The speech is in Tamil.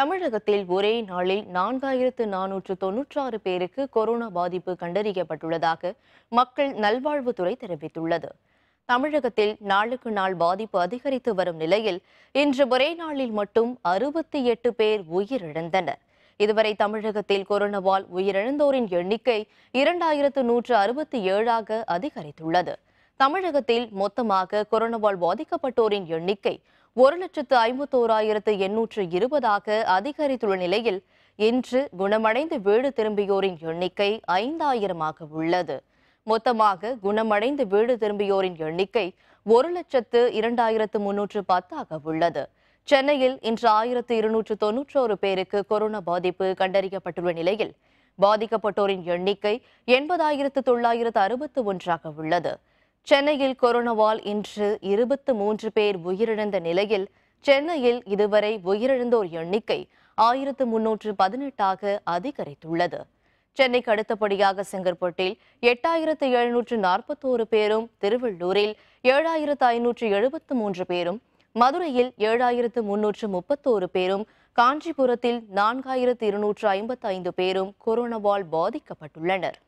தமிழகத்தில் ஒரே நாளில் நான்காயிரத்து நானூற்று ஆறு பேருக்கு கொரோனா பாதிப்பு கண்டறியப்பட்டுள்ளதாக மக்கள் நல்வாழ்வுத்துறை தெரிவித்துள்ளது தமிழகத்தில் நாளுக்கு நாள் பாதிப்பு அதிகரித்து வரும் நிலையில் இன்று ஒரே நாளில் மட்டும் அறுபத்தி எட்டு பேர் உயிரிழந்தனர் இதுவரை தமிழகத்தில் கொரோனாவால் உயிரிழந்தோரின் எண்ணிக்கை இரண்டாயிரத்து நூற்று அறுபத்தி ஏழாக அதிகரித்துள்ளது தமிழகத்தில் மொத்தமாக கொரோனாவால் பாதிக்கப்பட்டோரின் எண்ணிக்கை ஒரு லட்சத்து ஐம்பத்தோராயிரத்து எண்ணூற்று இருபதாக அதிகரித்துள்ள நிலையில் இன்று குணமடைந்து வீடு திரும்பியோரின் எண்ணிக்கை ஐந்தாயிரமாக உள்ளது மொத்தமாக குணமடைந்து வீடு திரும்பியோரின் எண்ணிக்கை ஒரு லட்சத்து இரண்டாயிரத்து முன்னூற்று பத்தாக உள்ளது சென்னையில் இன்று ஆயிரத்து இருநூற்று தொன்னூற்றோரு பேருக்கு கொரோனா பாதிப்பு கண்டறியப்பட்டுள்ள நிலையில் பாதிக்கப்பட்டோரின் எண்ணிக்கை எண்பதாயிரத்து தொள்ளாயிரத்து அறுபத்து ஒன்றாக உள்ளது சென்னையில் கொரோனாவால் இன்று இருபத்து மூன்று பேர் உயிரிழந்த நிலையில் சென்னையில் இதுவரை உயிரிழந்தோர் எண்ணிக்கை ஆயிரத்து முன்னூற்று பதினெட்டாக அதிகரித்துள்ளது சென்னைக்கு அடுத்தபடியாக செங்கற்பட்டில் எட்டாயிரத்து எழுநூற்று நாற்பத்தோரு பேரும் திருவள்ளூரில் ஏழாயிரத்து ஐநூற்று எழுபத்து மூன்று பேரும் மதுரையில் ஏழாயிரத்து முன்னூற்று முப்பத்தோரு பேரும் காஞ்சிபுரத்தில் நான்காயிரத்து இருநூற்று ஐம்பத்தைந்து பேரும் கொரோனாவால் பாதிக்கப்பட்டுள்ளனர்